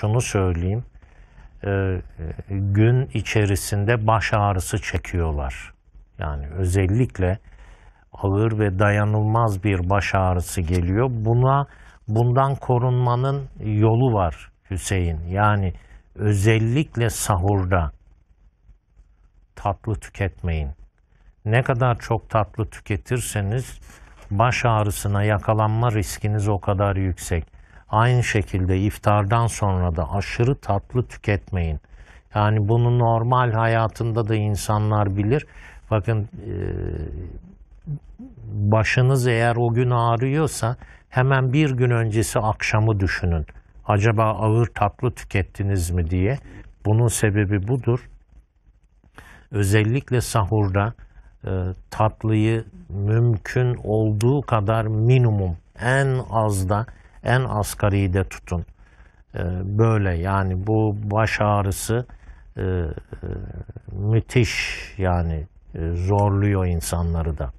şunu söyleyeyim. Ee, gün içerisinde baş ağrısı çekiyorlar. Yani özellikle ağır ve dayanılmaz bir baş ağrısı geliyor. Buna bundan korunmanın yolu var Hüseyin. Yani özellikle sahurda tatlı tüketmeyin. Ne kadar çok tatlı tüketirseniz baş ağrısına yakalanma riskiniz o kadar yüksek. Aynı şekilde iftardan sonra da aşırı tatlı tüketmeyin. Yani bunu normal hayatında da insanlar bilir. Bakın e, başınız eğer o gün ağrıyorsa hemen bir gün öncesi akşamı düşünün. Acaba ağır tatlı tükettiniz mi diye. Bunun sebebi budur. Özellikle sahurda e, tatlıyı mümkün olduğu kadar minimum en azda en asgaride tutun. Ee, böyle yani bu baş ağrısı e, e, müthiş yani e, zorluyor insanları da.